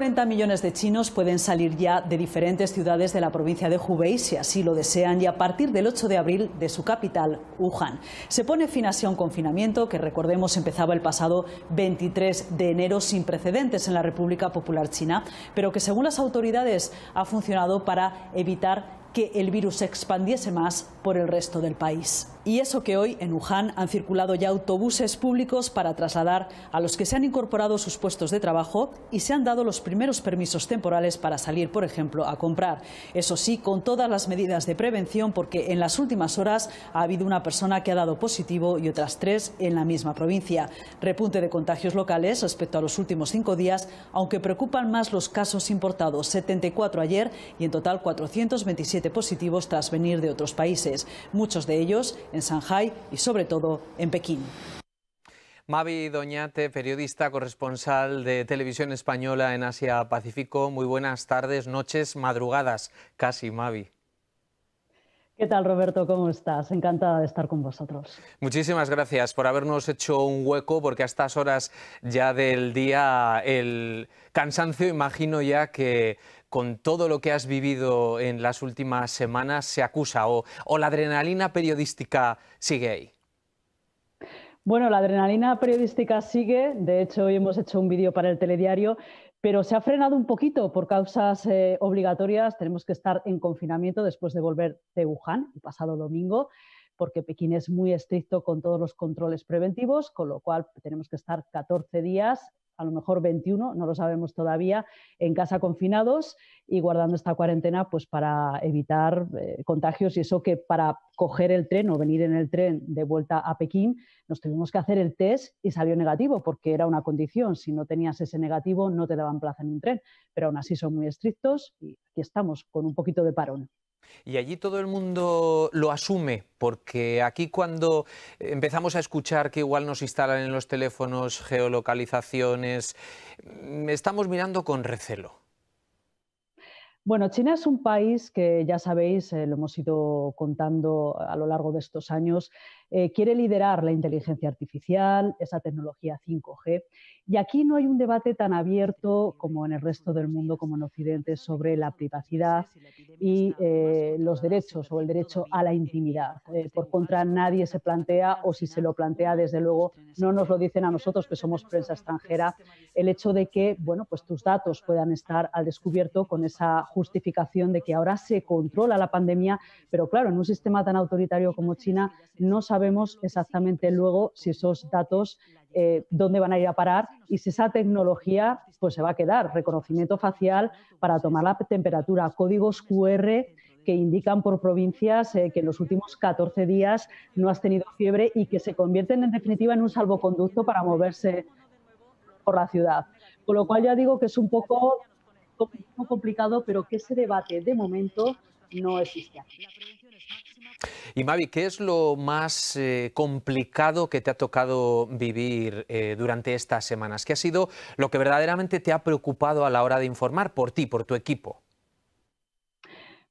40 millones de chinos pueden salir ya de diferentes ciudades de la provincia de Hubei, si así lo desean, y a partir del 8 de abril de su capital, Wuhan. Se pone fin así a un confinamiento que, recordemos, empezaba el pasado 23 de enero sin precedentes en la República Popular China, pero que, según las autoridades, ha funcionado para evitar que el virus se expandiese más por el resto del país. Y eso que hoy en Wuhan han circulado ya autobuses públicos para trasladar a los que se han incorporado sus puestos de trabajo y se han dado los primeros permisos temporales para salir, por ejemplo, a comprar. Eso sí, con todas las medidas de prevención, porque en las últimas horas ha habido una persona que ha dado positivo y otras tres en la misma provincia. Repunte de contagios locales respecto a los últimos cinco días, aunque preocupan más los casos importados, 74 ayer y en total 427 positivos tras venir de otros países. Muchos de ellos en Shanghái y sobre todo en Pekín. Mavi Doñate, periodista, corresponsal de Televisión Española en Asia-Pacífico. Muy buenas tardes, noches, madrugadas, casi, Mavi. ¿Qué tal, Roberto? ¿Cómo estás? Encantada de estar con vosotros. Muchísimas gracias por habernos hecho un hueco, porque a estas horas ya del día el cansancio, imagino ya que con todo lo que has vivido en las últimas semanas se acusa o, la adrenalina periodística sigue ahí? Bueno, la adrenalina periodística sigue. De hecho, hoy hemos hecho un vídeo para el telediario, pero se ha frenado un poquito por causas eh, obligatorias. Tenemos que estar en confinamiento después de volver de Wuhan el pasado domingo, porque Pekín es muy estricto con todos los controles preventivos, con lo cual tenemos que estar 14 días a lo mejor 21, no lo sabemos todavía, en casa confinados y guardando esta cuarentena pues para evitar eh, contagios y eso que para coger el tren o venir en el tren de vuelta a Pekín nos tuvimos que hacer el test y salió negativo porque era una condición, si no tenías ese negativo no te daban plaza en un tren, pero aún así son muy estrictos y aquí estamos con un poquito de parón y allí todo el mundo lo asume, porque aquí cuando empezamos a escuchar que igual nos instalan en los teléfonos geolocalizaciones, mm, estamos mirando con recelo. Bueno, China es un país que ya sabéis, eh, lo hemos ido contando a lo largo de estos años, eh, quiere liderar la inteligencia artificial, esa tecnología 5G, y aquí no hay un debate tan abierto como en el resto del mundo, como en Occidente, sobre la privacidad y eh, los derechos o el derecho a la intimidad. por contra, nadie se plantea, o si se lo plantea, desde luego, no nos lo dicen a nosotros que somos prensa extranjera, el hecho de que bueno, pues tus datos puedan estar al descubierto con esa justificación de que ahora se controla la pandemia, pero claro, en un sistema tan autoritario como China no sabemos exactamente luego si esos datos eh, dónde van a ir a parar y si esa tecnología pues se va a quedar. Reconocimiento facial para tomar la temperatura, códigos QR que indican por provincias eh, que en los últimos 14 días no has tenido fiebre y que se convierten en definitiva en un salvoconducto para moverse por la ciudad. Con lo cual ya digo que es un poco complicado, pero que ese debate de momento no existe. Y Mavi, ¿qué es lo más eh, complicado que te ha tocado vivir eh, durante estas semanas? ¿Qué ha sido lo que verdaderamente te ha preocupado a la hora de informar por ti, por tu equipo?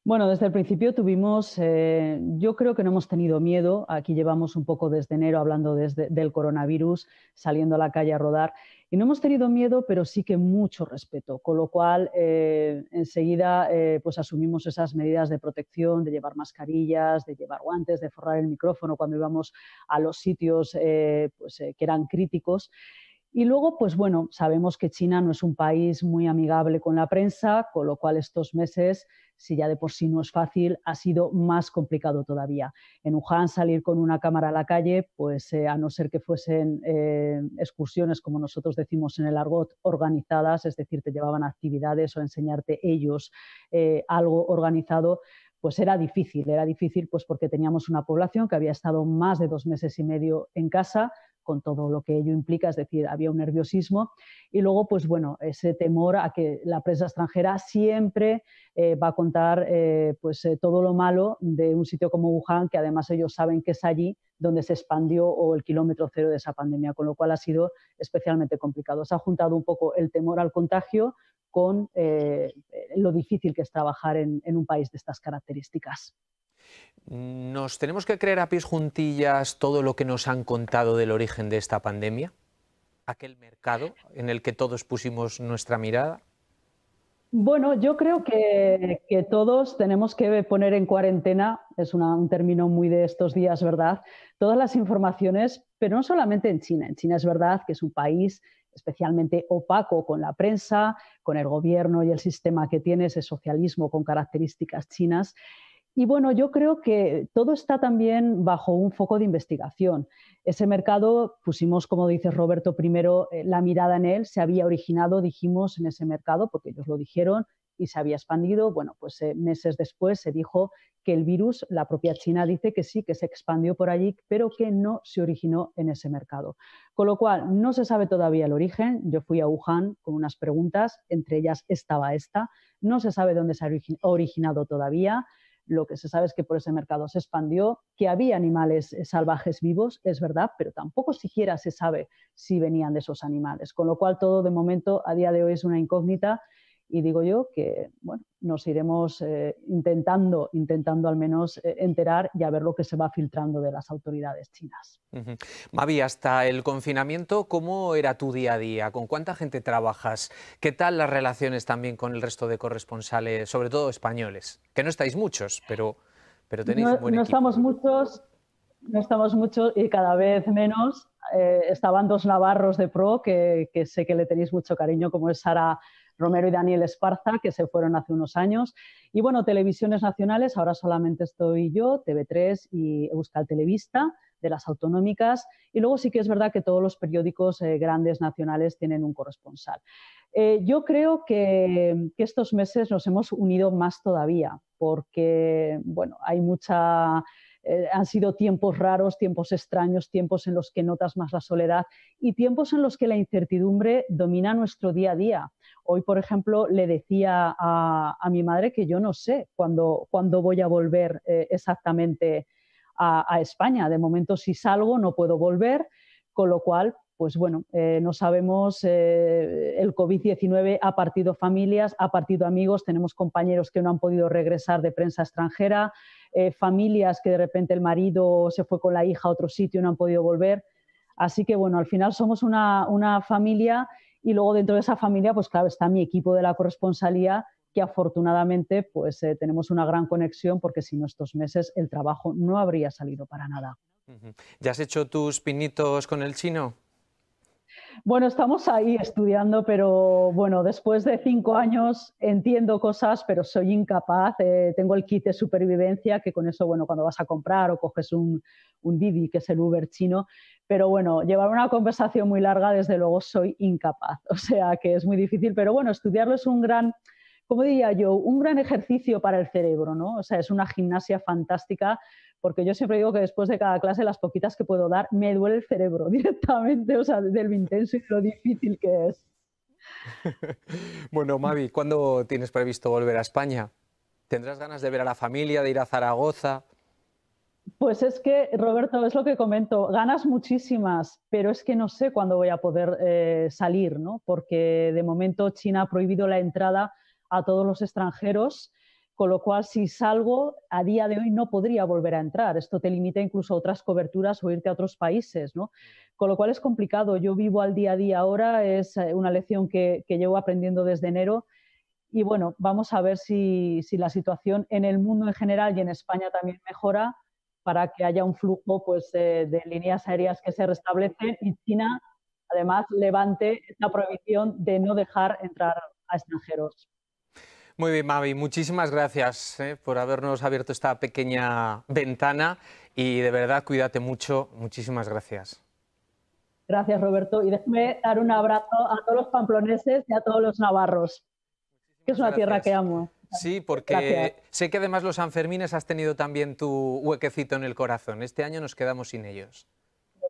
Bueno, desde el principio tuvimos, eh, yo creo que no hemos tenido miedo, aquí llevamos un poco desde enero hablando desde, del coronavirus, saliendo a la calle a rodar, y no hemos tenido miedo, pero sí que mucho respeto, con lo cual eh, enseguida eh, pues asumimos esas medidas de protección, de llevar mascarillas, de llevar guantes, de forrar el micrófono cuando íbamos a los sitios pues, que eran críticos. Y luego, pues bueno, sabemos que China no es un país muy amigable con la prensa, con lo cual estos meses si ya de por sí no es fácil, ha sido más complicado todavía. En Wuhan salir con una cámara a la calle, pues eh, a no ser que fuesen eh, excursiones, como nosotros decimos en el argot, organizadas, es decir, te llevaban actividades o enseñarte ellos eh, algo organizado, pues era difícil, era difícil pues porque teníamos una población que había estado más de dos meses y medio en casa, con todo lo que ello implica, es decir, había un nerviosismo. Y luego, pues bueno, ese temor a que la prensa extranjera siempre eh, va a contar eh, pues, eh, todo lo malo de un sitio como Wuhan, que además ellos saben que es allí donde se expandió o el kilómetro cero de esa pandemia, con lo cual ha sido especialmente complicado. Se ha juntado un poco el temor al contagio con lo difícil que es trabajar en un país de estas características. ¿Nos tenemos que creer a pies juntillas todo lo que nos han contado del origen de esta pandemia? ¿Aquel mercado en el que todos pusimos nuestra mirada? Bueno, yo creo que, todos tenemos que poner en cuarentena, es un término muy de estos días, ¿verdad? Todas las informaciones, pero no solamente en China. En China es verdad que es un país especialmente opaco con la prensa, con el gobierno y el sistema que tiene ese socialismo con características chinas. Y bueno, yo creo que todo está también bajo un foco de investigación. Ese mercado, pusimos, como dice Roberto, primero eh, la mirada en él, se había originado, dijimos, en ese mercado, porque ellos lo dijeron, y se había expandido. Bueno, pues eh, meses después se dijo que el virus, la propia China dice que sí, que se expandió por allí, pero que no se originó en ese mercado. Con lo cual, no se sabe todavía el origen. Yo fui a Wuhan con unas preguntas, entre ellas estaba esta. No se sabe dónde se ha originado todavía. Lo que se sabe es que por ese mercado se expandió, que había animales eh, salvajes vivos, es verdad, pero tampoco siquiera se sabe si venían de esos animales. Con lo cual todo de momento a día de hoy es una incógnita y digo yo que, bueno, nos iremos eh, intentando, intentando al menos eh, enterar y a ver lo que se va filtrando de las autoridades chinas. Mavi, hasta el confinamiento, ¿cómo era tu día a día? ¿Con cuánta gente trabajas? ¿Qué tal las relaciones también con el resto de corresponsales, sobre todo españoles? Que no estáis muchos, pero, pero tenéis un no Estamos muchos, no estamos muchos y cada vez menos. Eh, estaban dos navarros de pro que, sé que le tenéis mucho cariño, como es Sara Romero y Daniel Esparza, que se fueron hace unos años. Y bueno, televisiones nacionales, ahora solamente estoy yo, TV3 y Euskal Televista de las autonómicas y luego sí que es verdad que todos los periódicos eh, grandes nacionales tienen un corresponsal. Eh, yo creo que, que, estos meses nos hemos unido más todavía porque, bueno, hay mucha eh, han sido tiempos raros, tiempos extraños, tiempos en los que notas más la soledad y tiempos en los que la incertidumbre domina nuestro día a día. Hoy, por ejemplo, le decía a, mi madre que yo no sé cuándo, voy a volver eh, exactamente a España. De momento, si salgo, no puedo volver, con lo cual pues bueno, eh, no sabemos, eh, el COVID-19 ha partido familias, ha partido amigos, tenemos compañeros que no han podido regresar de prensa extranjera, eh, familias que de repente el marido se fue con la hija a otro sitio y no han podido volver. Así que bueno, al final somos una, familia y luego dentro de esa familia, pues claro, está mi equipo de la corresponsalía que afortunadamente pues tenemos una gran conexión porque sin estos meses el trabajo no habría salido para nada. ¿Ya has hecho tus pinitos con el chino? Bueno, estamos ahí estudiando, pero bueno, después de cinco años entiendo cosas, pero soy incapaz. Eh, tengo el kit de supervivencia, que con eso, bueno, cuando vas a comprar o coges un, un Didi, que es el Uber chino, pero bueno, llevar una conversación muy larga, desde luego, soy incapaz. O sea que es muy difícil, pero bueno, estudiarlo es un gran... como diría yo? Un gran ejercicio para el cerebro, ¿no? O sea, es una gimnasia fantástica porque yo siempre digo que después de cada clase, las poquitas que puedo dar, me duele el cerebro directamente, o sea, lo intenso y lo difícil que es. bueno, Mavi, ¿cuándo tienes previsto volver a España? ¿Tendrás ganas de ver a la familia, de ir a Zaragoza? Pues es que, Roberto, es lo que comento, ganas muchísimas, pero es que no sé cuándo voy a poder eh, salir, ¿no? Porque de momento China ha prohibido la entrada a todos los extranjeros con lo cual si salgo a día de hoy no podría volver a entrar. Esto te limita incluso a otras coberturas o irte a otros países, ¿no? Con lo cual es complicado. Yo vivo al día a día ahora, es eh, una lección que, llevo aprendiendo desde enero y bueno, vamos a ver si, la situación en el mundo en general y en España también mejora para que haya un flujo pues, de, líneas aéreas que se restablecen y China además levante esta prohibición de no dejar entrar a extranjeros. Muy bien, Mavi, muchísimas gracias eh, por habernos abierto esta pequeña ventana y de verdad cuídate mucho. Muchísimas gracias. Gracias, Roberto. Y déjame dar un abrazo a todos los pamploneses y a todos los navarros, que es una tierra que amo. Sí, porque sé que además los Sanfermines has tenido también tu huequecito en el corazón. Este año nos quedamos sin ellos.